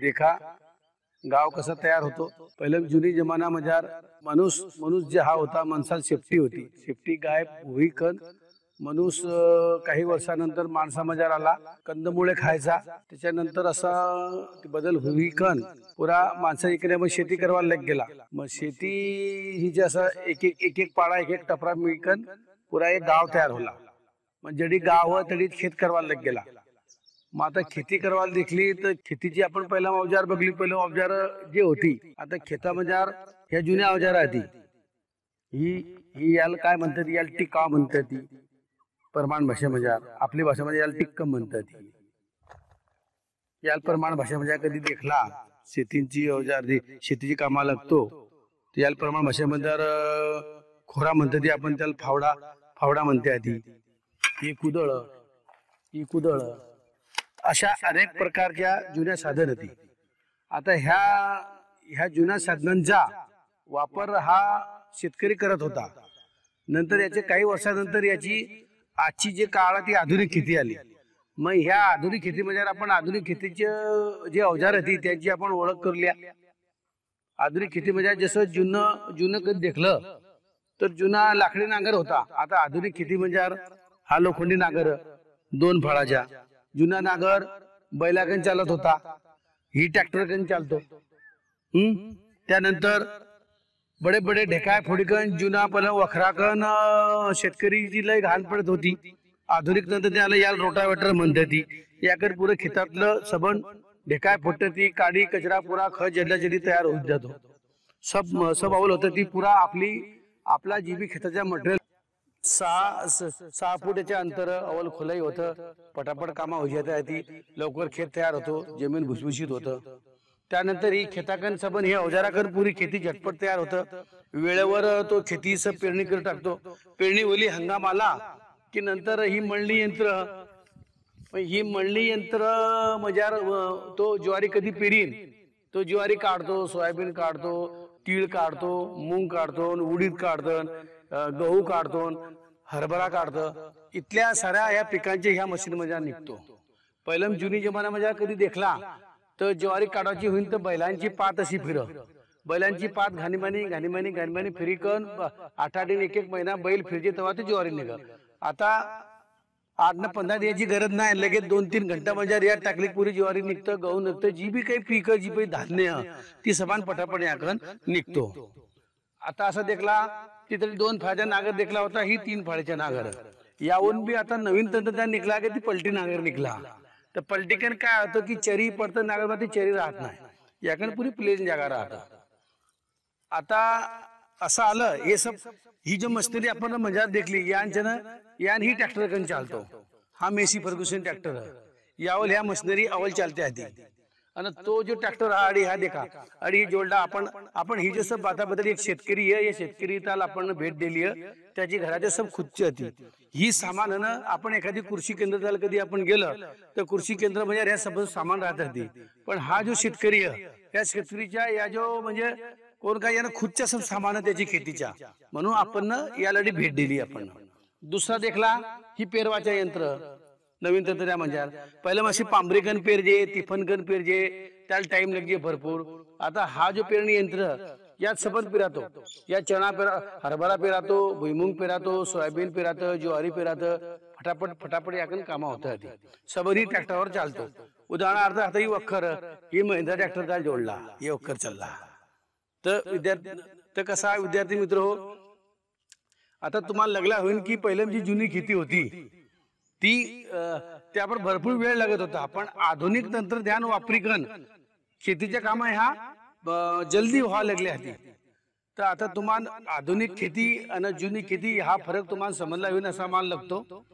देखा गाव कसं तयार होतो पहिलं जुनी जमाना मजार माणूस मनुस जे हा होता माणसाला शेपटी होती शेपटी गाय होई कण माणूस काही वर्षानंतर मजार आला कंदमुळे खायचा त्याच्यानंतर असा बदल होई कण पुरा माणसा इकडे मग शेती करायला लग गेला मग शेती ही जे असं एक एक एक एक पाडा एक एक टपरा मिळकण पुरा एक गाव तयार होला मग जडी गाव तडीत शेत करायला लग गेला मग आता खेती करायला देखली तर खेतीची आपण पहिला अवजार बघली पहिले अवजार जे होती आता मजार ह्या जुन्या अवजार होती ही ही याला काय म्हणतात याला टिका म्हणतात ती प्रमाण मजार म्हणजे, आपली भाषा म्हणजे याला टिक्कम म्हणतात याला प्रमाण भाषा म्हणजे कधी देखला शेतींची अवजार शेतीची कामा लागतो याला प्रमाण भाषेमध्ये म्हणजे, खोरा म्हणतात आपण त्याला फावडा फावडा म्हणते आधी ही कुदळ ही कुदळ अशा अनेक प्रकारच्या जुन्या साधन होती आता ह्या ह्या जुन्या साधनांचा वापर हा शेतकरी करत होता नंतर याचे काही वर्षानंतर याची आजची जे काळ ती आधुनिक खेती आली मग ह्या आधुनिक खेती म्हणजे आपण आधुनिक खेतीचे जे अवजार होती त्यांची आपण ओळख करल्या आधुनिक खेती म्हणजे जसं जुनं जुनं कधी देखलं तर जुना लाकडी नांगर होता आता आधुनिक खेती म्हणजे हा लोखंडी नांगर दोन फळाच्या जुना नागर बैलाकन चालत होता ही ट्रॅक्टर कन चालतो हम्म त्यानंतर बडे बडे ढेकाय फोडीकन जुना पण वखराकन शेतकरी लय घाण पडत होती आधुनिक तंत्रज्ञाला याला रोटावेटर म्हणते ती याकडे पुरे खेतातलं सबन ढेकाय फुटत ती काडी कचरा पुरा खत जडल्याजडी तयार होत जातो सब सब अवल होत ती पुरा आपली आपला जीबी खेताच्या मटेरियल सहा सहा फुटाच्या अंतर अवल खुलाई होतं पटापट कामा होता ती लवकर खेत तयार होतो जमीन भुसभुशीत होतं त्यानंतर ही खेताकन सबन हे औजाराकर पुरी खेती झटपट तयार होतं वेळेवर तो खेती पेरणी करून टाकतो पेरणी ओली हंगाम आला की नंतर ही मळणी यंत्र ही मळणी यंत्र मजार तो ज्वारी कधी पेरीन तो ज्वारी काढतो सोयाबीन काढतो तीळ काढतो मूग काढतो उडीद काढतो गहू काढतो हरभरा काढतं इथल्या साऱ्या या पिकांची ह्या मध्ये निघतो पहिलं जुनी जमाना जमान्यामध्ये कधी देखला तर ज्वारी काढायची होईल तर बैलांची पात अशी फिर बैलांची पात घाणीमानी घाणीमानी घाणीमानी फिरी कन आठ आठ एक एक महिना बैल फिरजे तेव्हा ते ज्वारी निघ आता आठ ना पंधरा द्यायची गरज नाही लगेच दोन तीन घंटा म्हणजे रिया टाकली पुरी ज्वारी निघतं गहू निघतं जी बी काही पिकं जी काही धान्य ती समान पटापट याकन निघतो आता असा देखला तिथे दोन फाळ्याच्या नागर देखला होता ही तीन फाळ्याच्या नागर याहून बी आता नवीन तंत्रज्ञान निघला की ती पलटी नागर निघला तर पलटीकन काय होतं की चरी पडतं मध्ये चरी राहत नाही याकडे पुरी प्लेन जागा राहत आता असं आलं हे सब ही जो मशिनरी आपण मजा देखली यांच्यानं यान ही ट्रॅक्टर कन चालतो हा मेसी फर्ग्युसन ट्रॅक्टर यावर ह्या मशिनरी अवल चालते आधी आणि तो जो ट्रॅक्टर हा अडी हा देखा अडी जोडला आपण आपण ही जे सब बदल एक शेतकरी आहे या शेतकरी आपण भेट दिली आहे त्याची घराच्या सब खुच्ची होती ही सामान ना आपण एखादी कृषी झालं कधी आपण गेलं तर कृषी केंद्र म्हणजे ह्या सब सामान राहत होती पण हा जो शेतकरी आहे या शेतकरीच्या या जो म्हणजे, म्हणजे कोण काय यानं खुदच्या सब सामान त्याची खेतीच्या म्हणून आपण याला भेट दिली आपण दुसरा देखला ही पेरवाच्या यंत्र नवीन तंत्रज्ञान म्हणजे पहिलं मग पांभरीकन पेरजे तिफनकन पेरजे त्याला टाइम लागजे भरपूर आता हा जो पेरणी यंत्र यात सबन पिरातो या चणा पेरा हरभरा पेरातो भुईमुंग पेरातो सोयाबीन पेरात ज्वारी पेरात फटाफट फटाफट काम कामा आधी सबरी ट्रॅक्टरवर चालतो उदाहरणार्थ आता ही वखर ही महिंद्रा ट्रॅक्टर काय जोडला हे वखर चालला तर विद्यार्थी तर कसा विद्यार्थी मित्र हो आता तुम्हाला लागला होईल की पहिले जी जुनी खेती होती ती त्यावर भरपूर वेळ लागत होता पण आधुनिक तंत्रज्ञान वापरीकरण शेतीच्या काम ह्या जल्दी व्हावं लागल्या होती तर आता तुम्हाला आधुनिक खेती आणि जुनी खेती हा फरक तुम्हाला समजला येऊन असा मान लागतो